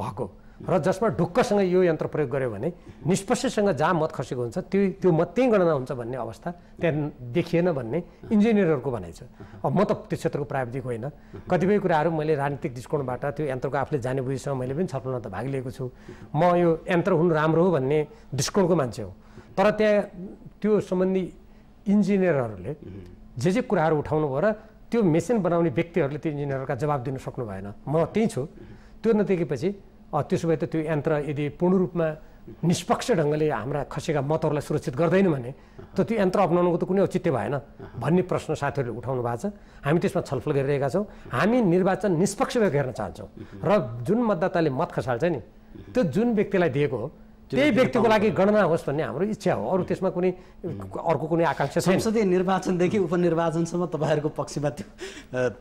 भएको र जसमा ढुक्कसँग यो यन्त्र प्रयोग गऱ्यो भने निष्पक्षसँग जहाँ मत खसेको हुन्छ त्यो त्यो मत त्यहीँ गणना हुन्छ भन्ने अवस्था त्यहाँ देखिएन भन्ने इन्जिनियरहरूको भनाइ छ अब म त त्यो क्षेत्रको प्राविधिक होइन कतिपय कुराहरू मैले राजनीतिक दृष्टिकोणबाट त्यो यन्त्रको आफूले जाने बुझिसँग मैले पनि छलफलमा त भाग लिएको छु म यो यन्त्र हुनु राम्रो हो भन्ने दृष्टिकोणको मान्छे हो तर त्यहाँ त्यो सम्बन्धी इन्जिनियरहरूले जे जे कुराहरू उठाउनु भयो र त्यो मेसिन बनाउने व्यक्तिहरूले त्यो इन्जिनियरहरूका जवाब दिनु सक्नु भएन म त्यहीँ छु त्यो नदेखेपछि त्यसो भए त त्यो यन्त्र यदि पूर्ण रूपमा निष्पक्ष ढङ्गले हाम्रा खसेका मतहरूलाई सुरक्षित गर्दैन भने त त्यो यन्त्र अप्नाउनुको त कुनै औचित्य भएन भन्ने प्रश्न साथीहरूले उठाउनु भएको छ हामी त्यसमा छलफल गरिरहेका छौँ हामी निर्वाचन निष्पक्ष भएको हेर्न चाहन्छौँ र जुन मतदाताले मत खसाल्छ नि त्यो जुन व्यक्तिलाई दिएको हो त्यही व्यक्तिको लागि गणना होस् भन्ने हाम्रो इच्छा हो अरू त्यसमा कुनै अर्को कुनै आकाङ्क्षा संसदीय निर्वाचनदेखि उपनिर्वाचनसम्म तपाईँहरूको पक्षमा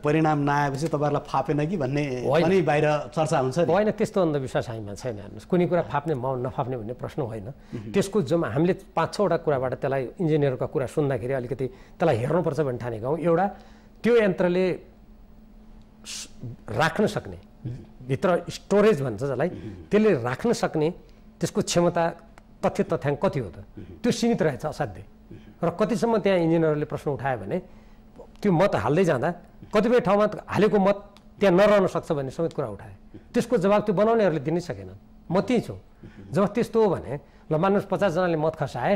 त्यो परिणाम नआएपछि तपाईँहरूलाई फापेन कि भन्ने बाहिर चर्चा हुन्छ होइन त्यस्तो अन्धविश्वास हामीमा छैन हेर्नुहोस् कुनै कुरा फाप्ने म नफाप्ने भन्ने प्रश्न होइन त्यसको जम्मा हामीले पाँच छवटा कुराबाट त्यसलाई इन्जिनियरको कुरा सुन्दाखेरि अलिकति त्यसलाई हेर्नुपर्छ भन्ने ठानेका हौँ एउटा त्यो यन्त्रले राख्न सक्ने भित्र स्टोरेज भन्छ जसलाई त्यसले राख्न सक्ने त्यसको क्षमता तथ्य तथ्याङ्क कति हो त त्यो सीमित रहेछ असाध्य र कतिसम्म त्यहाँ इन्जिनियरहरूले प्रश्न उठायो भने त्यो मत हाल्दै जाँदा कतिपय ठाउँमा हालेको मत त्यहाँ नरहन सक्छ भन्ने समेत कुरा उठाए त्यसको जवाब त्यो बनाउनेहरूले दिनै सकेन म त्यही छु जब त्यस्तो हो भने ल मान्नुहोस् पचासजनाले मत खसाए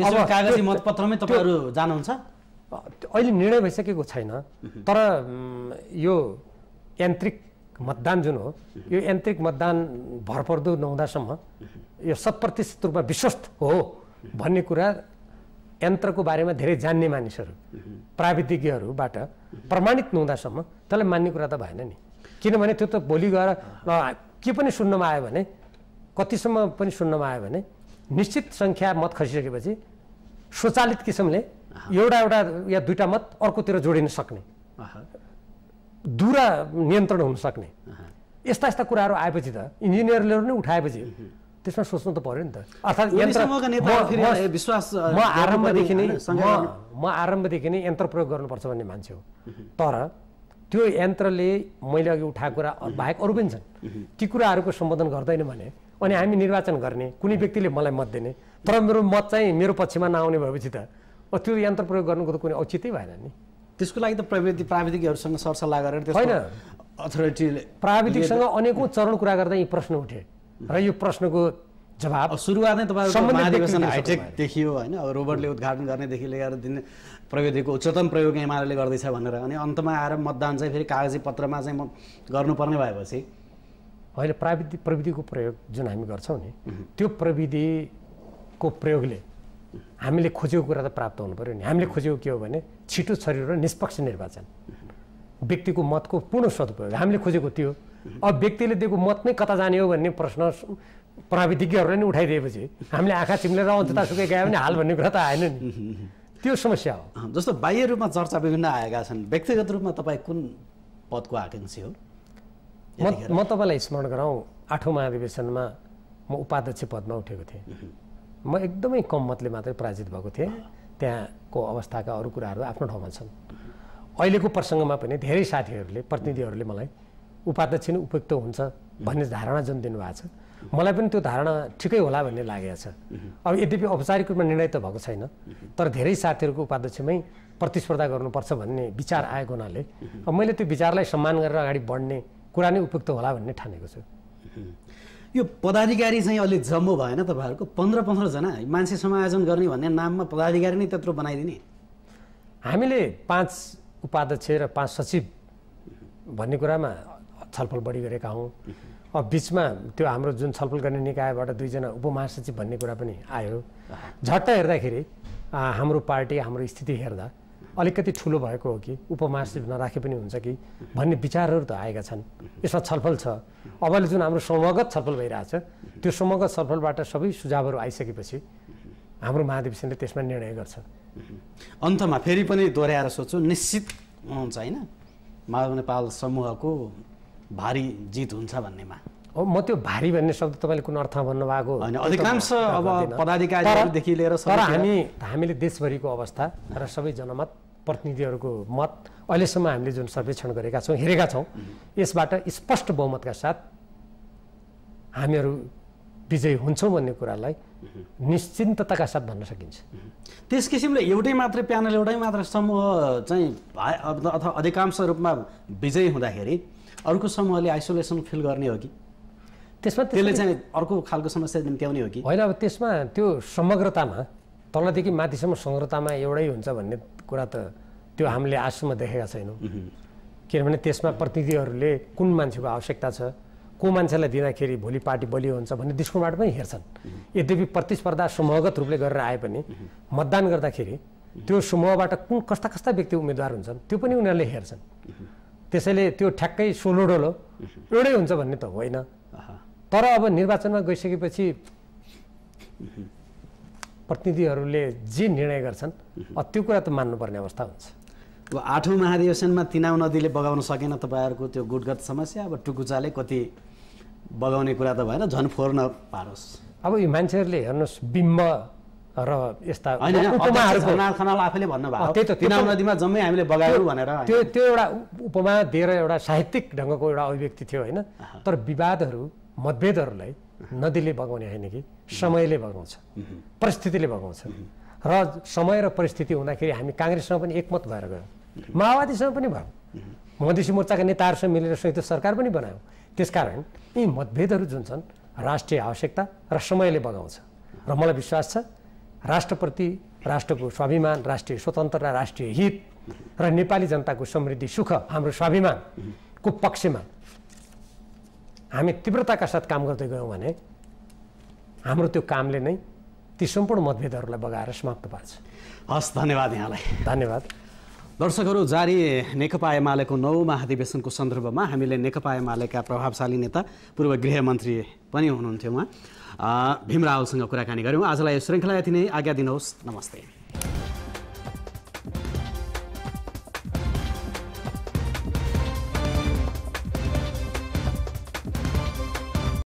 कागजी मतपत्रमै तपाईँहरू जानुहुन्छ अहिले निर्णय भइसकेको छैन तर यो यान्त्रिक मतदान जुन हो यो यान्त्रिक मतदान भरपर्दो नहुँदासम्म यो शत प्रतिशत रूपमा विश्वस्त हो भन्ने कुरा यन्त्रको बारेमा धेरै जान्ने मानिसहरू प्राविधिकहरूबाट प्रमाणित नहुँदासम्म त्यसलाई मान्ने कुरा त भएन नि किनभने त्यो त भोलि गएर के पनि सुन्नमा आयो भने कतिसम्म पनि सुन्नमा आयो भने निश्चित सङ्ख्या मत खसिसकेपछि स्वचालित किसिमले एउटा एउटा या दुईवटा मत अर्कोतिर जोडिन सक्ने दुरा नियन्त्रण हुन सक्ने यस्ता यस्ता कुराहरू आएपछि त इन्जिनियरले नै उठाएपछि त्यसमा सोच्नु त पर्यो नि त अर्थात् म आरम्भदेखि नै म आरम्भदेखि नै यन्त्र प्रयोग गर्नुपर्छ भन्ने मान्छे हो तर त्यो यन्त्रले मैले अघि उठाएको कुरा बाहेक अरू पनि छन् ती कुराहरूको सम्बोधन गर्दैन भने अनि हामी निर्वाचन गर्ने कुनै व्यक्तिले मलाई मत दिने तर मेरो मत चाहिँ मेरो पक्षमा नआउने भएपछि त त्यो यन्त्र प्रयोग गर्नुको त कुनै औचित्यै भएन नि त्यसको लागि त प्रविधि प्राविधिकहरूसँग सरसल्लाह गरेर होइन अथोरिटीले प्राविधिकसँग अनेकौँ चरण कुरा गर्दा यी प्रश्न उठे र यो प्रश्नको जवाब सुरुवात नै तपाईँ महाधिवेशन हाइटेक देखियो होइन अब रोबोटले उद्घाटन गर्नेदेखि लिएर दिने प्रविधिको उच्चतम प्रयोग एमाले गर्दैछ भनेर अनि अन्तमा आएर मतदान चाहिँ फेरि कागजी पत्रमा चाहिँ गर्नुपर्ने भएपछि होइन प्राविधिक प्रविधिको प्रयोग जुन हामी गर्छौँ नि त्यो प्रविधिको प्रयोगले हामीले खोजेको कुरा त प्राप्त हुनु पऱ्यो नि हामीले खोजेको के हो भने छिटो छरिरो र निष्पक्ष निर्वाचन व्यक्तिको मतको पूर्ण सदुपयोग हामीले खोजेको त्यो अब व्यक्तिले दिएको मत नै कता जाने हो भन्ने प्रश्न प्राविधिकहरूले नै उठाइदिएपछि हामीले आँखा चिम्लेर अन्तता सुकै गयो भने हाल भन्ने कुरा त आएन नि त्यो समस्या हो जस्तो बाह्य रूपमा चर्चा विभिन्न आएका छन् व्यक्तिगत रूपमा तपाईँ कुन पदको आकाङ्क्षी हो म म तपाईँलाई स्मरण गराउँ आठौँ महाधिवेशनमा म उपाध्यक्ष पदमा उठेको थिएँ म एकदमै कम मतले मात्रै पराजित भएको थिएँ त्यहाँको अवस्थाका अरू कुराहरू आफ्नो ठाउँमा छन् अहिलेको प्रसङ्गमा पनि धेरै साथीहरूले प्रतिनिधिहरूले मलाई उपाध्यक्ष नै उपयुक्त हुन्छ भन्ने धारणा जुन दिनुभएको छ मलाई पनि त्यो धारणा ठिकै होला भन्ने लागेको छ अब यद्यपि औपचारिक रूपमा निर्णय त भएको छैन तर धेरै साथीहरूको उपाध्यक्षमै प्रतिस्पर्धा गर्नुपर्छ भन्ने विचार आएको हुनाले अब मैले त्यो विचारलाई सम्मान गरेर अगाडि बढ्ने कुरा नै उपयुक्त होला भन्ने ठानेको छु यो पदाधिकारी चाहिँ अलि जम्मो भएन तपाईँहरूको पन्ध्र पन्ध्रजना मान्छे समायोजन गर्ने भन्ने नाममा पदाधिकारी नै त्यत्रो बनाइदिने हामीले पाँच उपाध्यक्ष र पाँच सचिव भन्ने कुरामा छलफल बढी गरेका हौँ अब बिचमा त्यो हाम्रो जुन छलफल गर्ने निकायबाट दुईजना उपमहासचिव भन्ने कुरा पनि आयो झट्ट हेर्दाखेरि हाम्रो पार्टी हाम्रो स्थिति हेर्दा अलिकति ठुलो भएको हो कि उपमहासचिव नराखे पनि हुन्छ कि भन्ने विचारहरू त आएका छन् यसमा छलफल छ अबले जुन हाम्रो समूहगत छलफल भइरहेछ त्यो समगत छलफलबाट सबै सुझावहरू आइसकेपछि हाम्रो महाधिवेशनले त्यसमा निर्णय गर्छ अन्तमा फेरि पनि दोहोऱ्याएर सोच्छु निश्चित हुनुहुन्छ होइन माधव नेपाल समूहको भारी जित हुन्छ भन्नेमा हो म त्यो भारी भन्ने शब्द तपाईँले कुन अर्थमा भन्नुभएको होइन अधिकांश अब पदाधिकारीदेखि लिएर हामी हामीले देशभरिको अवस्था र सबै जनमत प्रतिनिधिहरूको मत अहिलेसम्म हामीले जुन सर्वेक्षण गरेका छौँ हेरेका छौँ यसबाट स्पष्ट बहुमतका साथ हामीहरू विजयी हुन्छौँ भन्ने कुरालाई निश्चिन्तताका साथ भन्न सकिन्छ त्यस किसिमले एउटै मात्र प्यानल एउटै मात्र समूह चाहिँ अथवा अधिकांश रूपमा विजयी हुँदाखेरि अर्को समूहले आइसोलेसन फिल गर्ने हो कि त्यसमा त्यसले चाहिँ अर्को खालको समस्या निम्त्याउने हो कि होइन अब त्यसमा त्यो समग्रतामा तलदेखि माथिसम्म सङ्ग्रतामा एउटै हुन्छ भन्ने कुरा त त्यो हामीले आजसम्म देखेका छैनौँ किनभने त्यसमा प्रतिनिधिहरूले कुन मान्छेको आवश्यकता छ को मान्छेलाई दिँदाखेरि भोलि पार्टी बलियो हुन्छ भन्ने दृष्टिकोणबाट पनि हेर्छन् यद्यपि प्रतिस्पर्धा समूहगत रूपले गरेर आए पनि मतदान गर्दाखेरि त्यो समूहबाट कुन कस्ता कस्ता व्यक्ति उम्मेद्वार हुन्छन् त्यो पनि उनीहरूले हेर्छन् त्यसैले त्यो ठ्याक्कै सोलो सोलोडोलो एउटै हुन्छ भन्ने त होइन तर अब निर्वाचनमा गइसकेपछि प्रतिनिधिहरूले जे निर्णय गर्छन् त्यो कुरा त मान्नुपर्ने अवस्था हुन्छ अब आठौँ महाधिवेशनमा तिनाउ नदीले बगाउन सकेन तपाईँहरूको त्यो गुटगत समस्या अब टुकुचाले कति बगाउने कुरा त भएन झन् फोर्न पारोस् अब यो मान्छेहरूले हेर्नुहोस् बिम्ब र यस्ता आफैले भन्नुभयो त्यही त तिनाउ नदीमा जम्मै हामीले बगायौँ भनेर त्यो त्यो एउटा उपमा दिएर एउटा साहित्यिक ढङ्गको एउटा अभिव्यक्ति थियो होइन तर विवादहरू मतभेदहरूलाई नदीले बगाउने होइन कि समयले बगाउँछ परिस्थितिले बगाउँछ र समय र परिस्थिति हुँदाखेरि हामी काङ्ग्रेससँग पनि एकमत भएर गयौँ माओवादीसँग पनि भयौँ मधेसी मोर्चाका नेताहरूसँग मिलेर संयुक्त सरकार पनि बनायौँ त्यसकारण यी मतभेदहरू जुन छन् राष्ट्रिय आवश्यकता र समयले बगाउँछ र मलाई विश्वास छ राष्ट्रप्रति राष्ट्रको स्वाभिमान राष्ट्रिय स्वतन्त्रता राष्ट्रिय हित र नेपाली जनताको समृद्धि सुख हाम्रो स्वाभिमानको पक्षमा हामी तीव्रताका साथ काम गर्दै गयौँ भने हाम्रो त्यो कामले नै ती सम्पूर्ण मतभेदहरूलाई बगाएर समाप्त पार्छ हस् धन्यवाद यहाँलाई धन्यवाद दर्शकहरू जारी नेकपा एमालेको नौ महाधिवेशनको सन्दर्भमा हामीले नेकपा एमालेका प्रभावशाली नेता पूर्व गृहमन्त्री पनि हुनुहुन्थ्यो उहाँ भीमरावसँग कुराकानी गऱ्यौँ आजलाई यो श्रृङ्खला यति नै आज्ञा दिनुहोस् नमस्ते